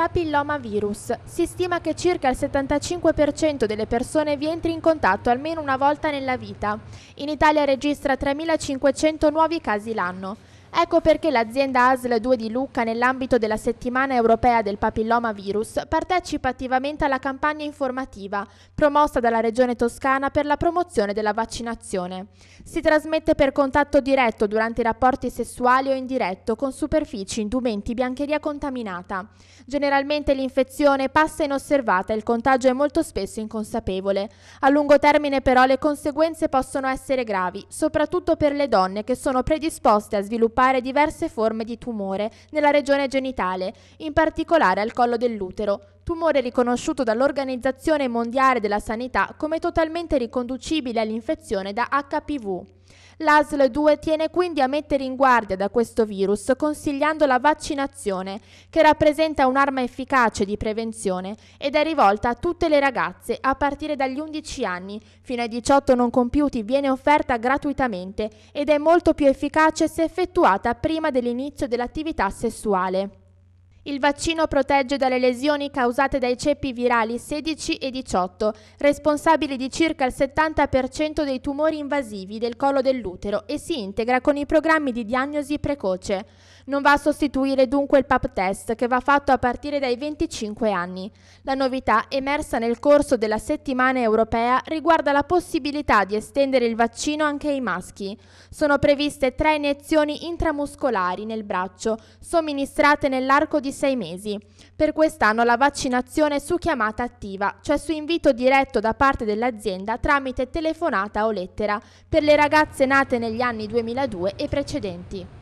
papillomavirus. Si stima che circa il 75% delle persone vi entri in contatto almeno una volta nella vita. In Italia registra 3.500 nuovi casi l'anno. Ecco perché l'azienda ASL 2 di Lucca nell'ambito della settimana europea del papilloma virus partecipa attivamente alla campagna informativa promossa dalla Regione Toscana per la promozione della vaccinazione. Si trasmette per contatto diretto durante i rapporti sessuali o indiretto con superfici, indumenti, biancheria contaminata. Generalmente l'infezione passa inosservata e il contagio è molto spesso inconsapevole. A lungo termine però le conseguenze possono essere gravi, soprattutto per le donne che sono predisposte a sviluppare provocare diverse forme di tumore nella regione genitale, in particolare al collo dell'utero, tumore riconosciuto dall'Organizzazione Mondiale della Sanità come totalmente riconducibile all'infezione da HPV. L'ASL 2 tiene quindi a mettere in guardia da questo virus consigliando la vaccinazione, che rappresenta un'arma efficace di prevenzione ed è rivolta a tutte le ragazze a partire dagli 11 anni fino ai 18 non compiuti viene offerta gratuitamente ed è molto più efficace se effettuata prima dell'inizio dell'attività sessuale. Il vaccino protegge dalle lesioni causate dai ceppi virali 16 e 18, responsabili di circa il 70% dei tumori invasivi del collo dell'utero e si integra con i programmi di diagnosi precoce. Non va a sostituire dunque il PAP test che va fatto a partire dai 25 anni. La novità emersa nel corso della settimana europea riguarda la possibilità di estendere il vaccino anche ai maschi. Sono previste tre iniezioni intramuscolari nel braccio, somministrate nell'arco di sei mesi. Per quest'anno la vaccinazione su chiamata attiva, cioè su invito diretto da parte dell'azienda tramite telefonata o lettera, per le ragazze nate negli anni 2002 e precedenti.